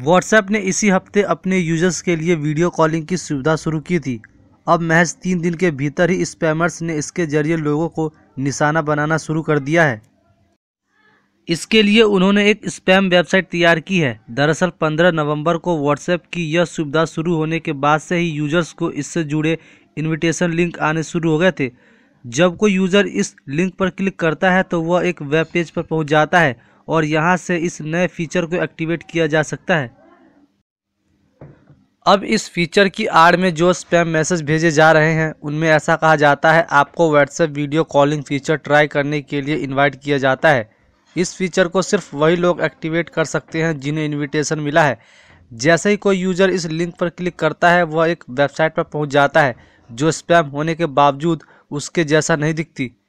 WhatsApp ने इसी हफ्ते अपने यूजर्स के लिए वीडियो कॉलिंग की सुविधा शुरू की थी अब महज तीन दिन के भीतर ही स्पैमर्स ने इसके जरिए लोगों को निशाना बनाना शुरू कर दिया है इसके लिए उन्होंने एक स्पैम वेबसाइट तैयार की है दरअसल 15 नवंबर को व्हाट्सएप की यह सुविधा शुरू होने के बाद से ही यूजर्स को इससे जुड़े इनविटेशन लिंक आने शुरू हो गए थे जब कोई यूज़र इस लिंक पर क्लिक करता है तो वह एक वेब पेज पर पहुँच जाता है और यहाँ से इस नए फीचर को एक्टिवेट किया जा सकता है अब इस फीचर की आड़ में जो स्पैम मैसेज भेजे जा रहे हैं उनमें ऐसा कहा जाता है आपको WhatsApp video calling feature try करने के लिए इनवाइट किया जाता है इस फीचर को सिर्फ वही लोग एक्टिवेट कर सकते हैं जिन्हें इनविटेशन मिला है जैसे ही कोई यूज़र इस लिंक पर क्लिक करता है वह एक वेबसाइट पर पहुँच जाता है जो स्पैम होने के बावजूद उसके जैसा नहीं दिखती